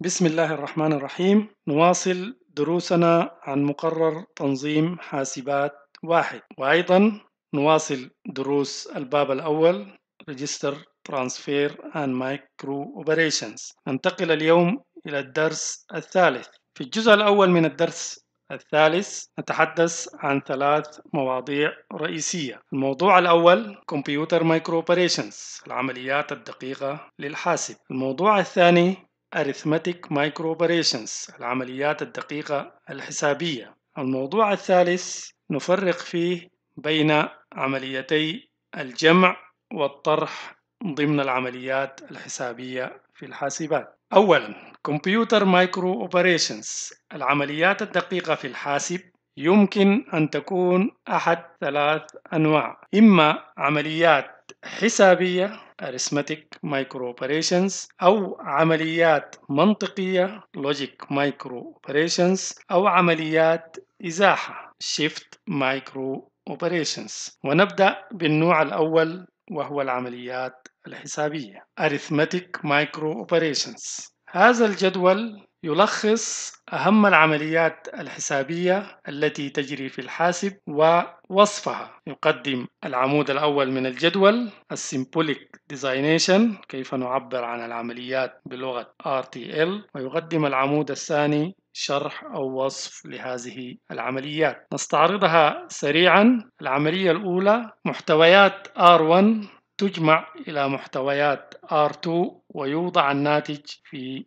بسم الله الرحمن الرحيم نواصل دروسنا عن مقرر تنظيم حاسبات واحد وأيضا نواصل دروس الباب الأول Register Transfer and Micro Operations ننتقل اليوم إلى الدرس الثالث في الجزء الأول من الدرس الثالث نتحدث عن ثلاث مواضيع رئيسية الموضوع الأول Computer Micro Operations العمليات الدقيقة للحاسب الموضوع الثاني Arithmetic Operations العمليات الدقيقة الحسابية الموضوع الثالث نفرق فيه بين عمليتي الجمع والطرح ضمن العمليات الحسابية في الحاسبات أولا Computer Micro Operations العمليات الدقيقة في الحاسب يمكن أن تكون أحد ثلاث أنواع إما عمليات حسابية arithmetic micro operations أو عمليات منطقية logic micro operations أو عمليات إزاحة shift micro operations ونبدأ بالنوع الأول وهو العمليات الحسابية arithmetic micro operations هذا الجدول يلخص أهم العمليات الحسابية التي تجري في الحاسب ووصفها يقدم العمود الأول من الجدول السيمبوليك ديزاينيشن كيف نعبر عن العمليات بلغة RTL ويقدم العمود الثاني شرح أو وصف لهذه العمليات نستعرضها سريعا العملية الأولى محتويات R1 تجمع إلى محتويات R2 ويوضع الناتج في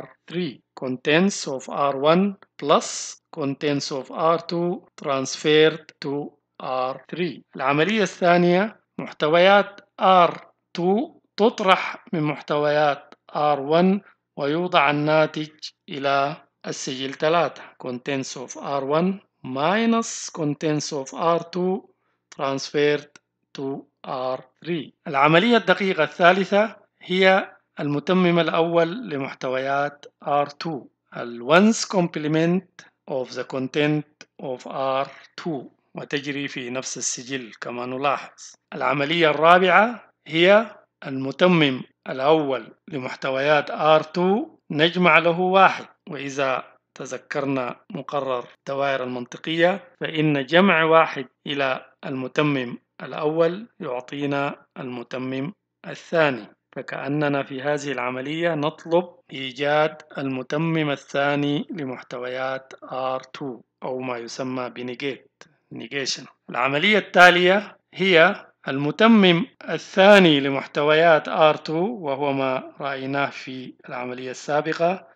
R3 contents of R1 plus contents of R2 transferred to R3 العملية الثانية محتويات R2 تطرح من محتويات R1 ويوضع الناتج إلى السجل 3 contents of R1 minus contents of R2 transferred to R3 العملية الدقيقة الثالثة هي المتمم الأول لمحتويات R2 ال once complement of the content of R2 وتجري في نفس السجل كما نلاحظ العملية الرابعة هي المتمم الأول لمحتويات R2 نجمع له واحد وإذا تذكرنا مقرر الدوائر المنطقية فإن جمع واحد إلى المتمم الأول يعطينا المتمم الثاني فكأننا في هذه العملية نطلب إيجاد المتمم الثاني لمحتويات R2 أو ما يسمى بنيجيت نيجيشن العملية التالية هي المتمم الثاني لمحتويات R2 وهو ما رأيناه في العملية السابقة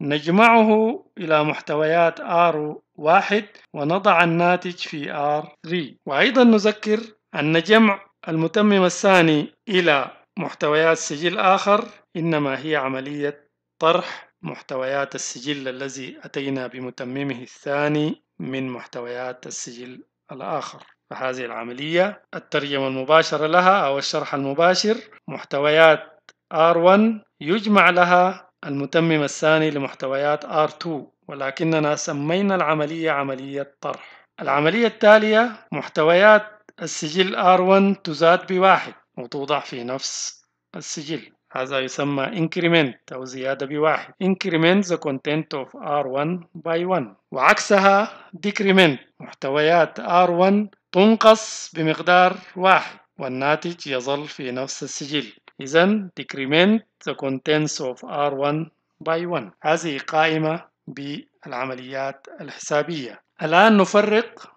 نجمعه إلى محتويات R1 ونضع الناتج في R3 وأيضا نذكر أن جمع المتمم الثاني إلى محتويات سجل آخر إنما هي عملية طرح محتويات السجل الذي أتينا بمتممه الثاني من محتويات السجل الآخر فهذه العملية الترجمة المباشرة لها أو الشرح المباشر محتويات R1 يجمع لها المتمم الثاني لمحتويات R2 ولكننا سمينا العملية عملية طرح العملية التالية محتويات السجل R1 تزاد بواحد وتوضع في نفس السجل هذا يسمى increment أو زيادة بواحد increment the content of R1 by 1 وعكسها decrement محتويات R1 تنقص بمقدار واحد والناتج يظل في نفس السجل إذا decrement the contents of R1 by 1 هذه قائمة بالعمليات الحسابية الآن نفرق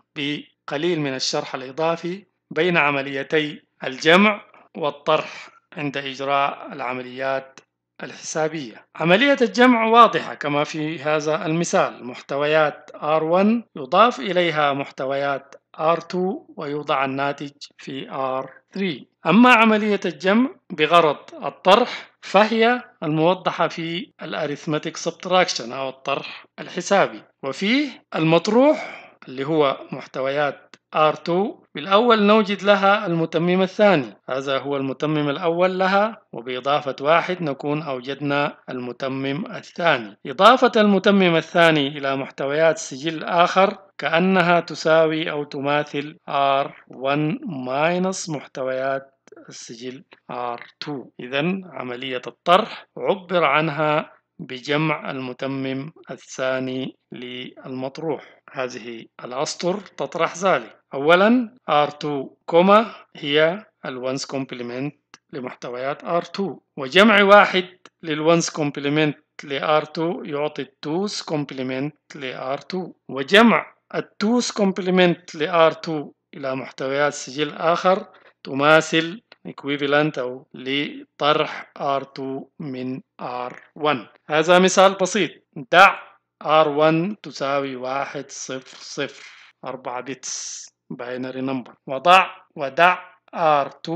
قليل من الشرح الإضافي بين عمليتي الجمع والطرح عند إجراء العمليات الحسابية عملية الجمع واضحة كما في هذا المثال محتويات R1 يضاف إليها محتويات R2 ويوضع الناتج في R3 أما عملية الجمع بغرض الطرح فهي الموضحة في الأريثمتيك سبتراكشن أو الطرح الحسابي وفيه المطروح اللي هو محتويات R2 بالأول نوجد لها المتمم الثاني هذا هو المتمم الأول لها وبإضافة واحد نكون أوجدنا المتمم الثاني إضافة المتمم الثاني إلى محتويات سجل آخر كأنها تساوي أو تماثل R1 ماينس محتويات السجل R2 إذا عملية الطرح عبر عنها بجمع المتمم الثاني للمطروح هذه الأسطر تطرح ذلك أولا R2 كوما هي الونس كومبلمنت لمحتويات R2 وجمع واحد للونس كومبلمنت ل R2 يعطي التوس كومبلمنت ل R2 وجمع التوس كومبلمنت ل R2 إلى محتويات سجل آخر تماثل equivalent أو لطرح R2 من R1 هذا مثال بسيط دع R1 تساوي 1 0 0 4 bits binary number وضع ودع R2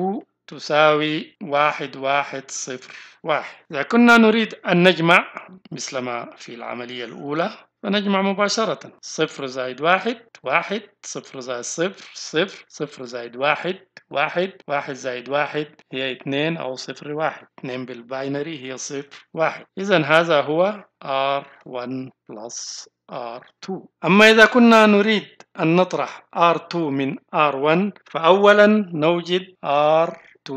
تساوي 1 1 0 1 إذا كنا نريد أن نجمع مثل ما في العملية الأولى فنجمع مباشرة 0 زائد 1 واحد 0 زائد صفر صفر صفر زائد واحد واحد واحد زائد واحد هي اثنين أو صفر واحد اثنين بالباينري هي صفر واحد إذا هذا هو R1 plus R2 أما إذا كنا نريد أن نطرح R2 من R1 فأولا نوجد R2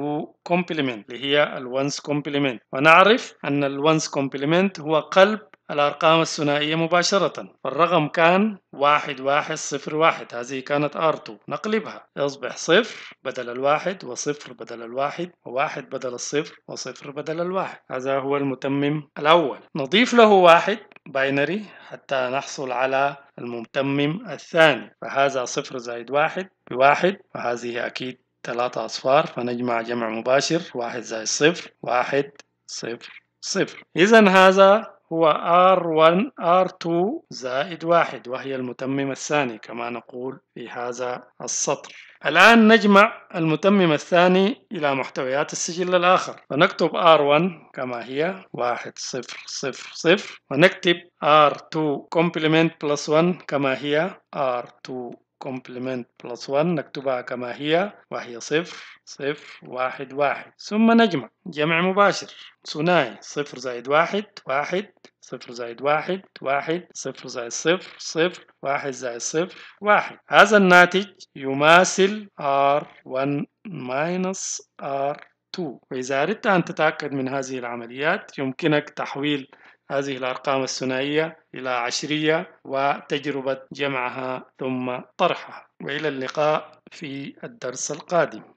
complement اللي هي ال ones complement ونعرف أن ال ones complement هو قلب الأرقام الثنائية مباشرة فالرقم كان واحد واحد صفر واحد هذه كانت R2 نقلبها يصبح صفر بدل الواحد وصفر بدل الواحد وواحد بدل الصفر وصفر بدل الواحد هذا هو المتمم الأول نضيف له واحد باينري حتى نحصل على المتمم الثاني فهذا صفر زائد واحد بواحد وهذه أكيد ثلاثة أصفار فنجمع جمع مباشر واحد زائد صفر واحد صفر صفر إذا هذا هو R1 R2 زائد واحد وهي المتمم الثاني كما نقول في هذا السطر الآن نجمع المتمم الثاني إلى محتويات السجل الآخر فنكتب R1 كما هي واحد صفر صفر صفر ونكتب R2 complement plus 1 كما هي R2 complement plus 1 نكتبها كما هي وهي صفر صفر واحد واحد ثم نجمع جمع مباشر ثنائي صفر زائد واحد واحد صفر زائد واحد واحد صفر زائد صفر صفر واحد زائد صفر واحد هذا الناتج يماثل R1 minus R2 وإذا أردت أن تتأكد من هذه العمليات يمكنك تحويل هذه الأرقام الثنائية إلى عشرية وتجربة جمعها ثم طرحها وإلى اللقاء في الدرس القادم